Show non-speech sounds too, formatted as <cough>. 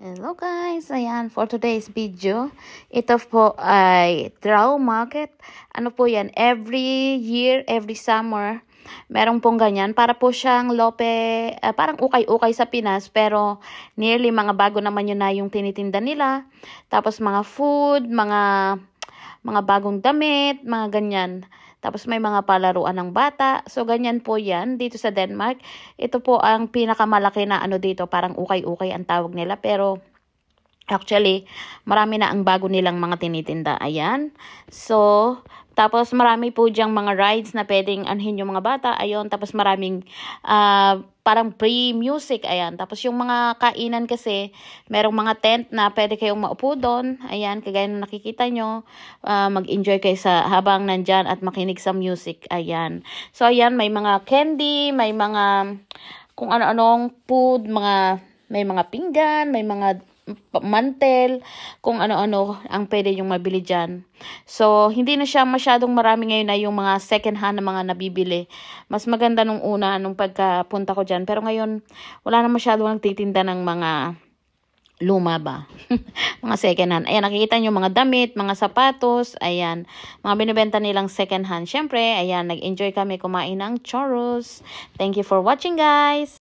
Hello guys! Ayan, for today's video, ito po ay draw market. Ano po yan? Every year, every summer, meron pong ganyan. Para po siyang lope, uh, parang ukay-ukay sa Pinas, pero nearly mga bago naman yun na yung tinitinda nila. Tapos mga food, mga, mga bagong damit, mga ganyan. Tapos may mga palaruan ng bata. So ganyan po yan dito sa Denmark. Ito po ang pinakamalaki na ano dito, parang ukay-ukay ang tawag nila. Pero Actually, marami na ang bago nilang mga tinitinda. Ayan. So, tapos marami po diyang mga rides na pwedeng anhin yung mga bata. Ayun, tapos maraming uh, parang pre-music. Ayan. Tapos yung mga kainan kasi, merong mga tent na pwede kayong maupo doon. Ayan, kagaya na nakikita nyo. Uh, mag-enjoy kayo sa habang nandyan at makinig sa music. Ayan. So ayan, may mga candy, may mga kung ano-anong food, mga may mga pinggan, may mga mantel, kung ano-ano ang pwede yung mabili dyan. So, hindi na siya masyadong marami ngayon na yung mga second hand na mga nabibili. Mas maganda nung una, nung pagkapunta ko dyan. Pero ngayon, wala na masyadong nagtitinda ng mga luma ba? <laughs> mga second hand. Ayan, nakikita nyo mga damit, mga sapatos, ayan. Mga binibenta nilang second hand. Siyempre, ayan, nag-enjoy kami kumain ng churros. Thank you for watching, guys!